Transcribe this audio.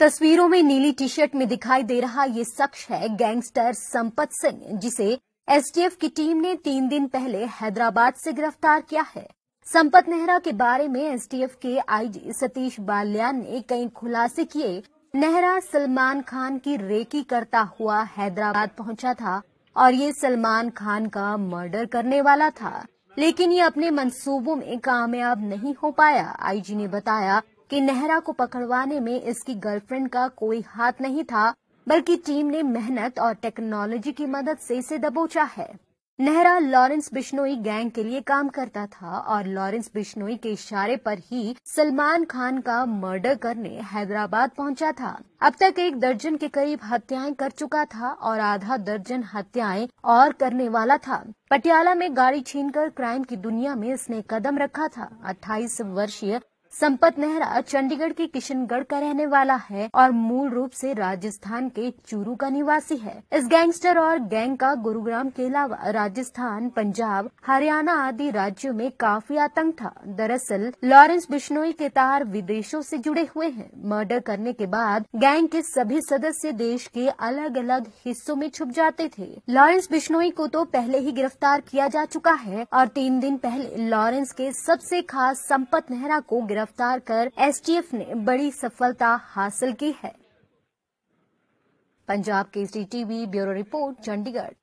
तस्वीरों में नीली टी शर्ट में दिखाई दे रहा ये शख्स है गैंगस्टर संपत सिंह जिसे एसटीएफ की टीम ने तीन दिन पहले हैदराबाद से गिरफ्तार किया है संपत नेहरा के बारे में एसटीएफ के आईजी सतीश बाल्यान ने कई खुलासे किए नेहरा सलमान खान की रेकी करता हुआ हैदराबाद पहुंचा था और ये सलमान खान का मर्डर करने वाला था लेकिन ये अपने मंसूबों में कामयाब नहीं हो पाया आईजी ने बताया कि नेहरा को पकड़वाने में इसकी गर्लफ्रेंड का कोई हाथ नहीं था बल्कि टीम ने मेहनत और टेक्नोलॉजी की मदद से इसे दबोचा है नेहरा लॉरेंस बिश्नोई गैंग के लिए काम करता था और लॉरेंस बिश्नोई के इशारे पर ही सलमान खान का मर्डर करने हैदराबाद पहुंचा था अब तक एक दर्जन के करीब हत्याएं कर चुका था और आधा दर्जन हत्याएं और करने वाला था पटियाला में गाड़ी छीनकर क्राइम की दुनिया में इसने कदम रखा था 28 वर्षीय संपत नेहरा चंडीगढ़ के किशनगढ़ का रहने वाला है और मूल रूप से राजस्थान के चूरू का निवासी है इस गैंगस्टर और गैंग का गुरुग्राम के अलावा राजस्थान पंजाब हरियाणा आदि राज्यों में काफी आतंक था दरअसल लॉरेंस बिश्नोई के तार विदेशों से जुड़े हुए हैं मर्डर करने के बाद गैंग के सभी सदस्य देश के अलग अलग हिस्सों में छुप जाते थे लॉरेंस बिश्नोई को तो पहले ही गिरफ्तार किया जा चुका है और तीन दिन पहले लॉरेंस के सबसे खास संपत नेहरा को गिरफ्तार गिरफ्तार कर एसटीएफ ने बड़ी सफलता हासिल की है Punjab Kesari TV bureau report Chandigarh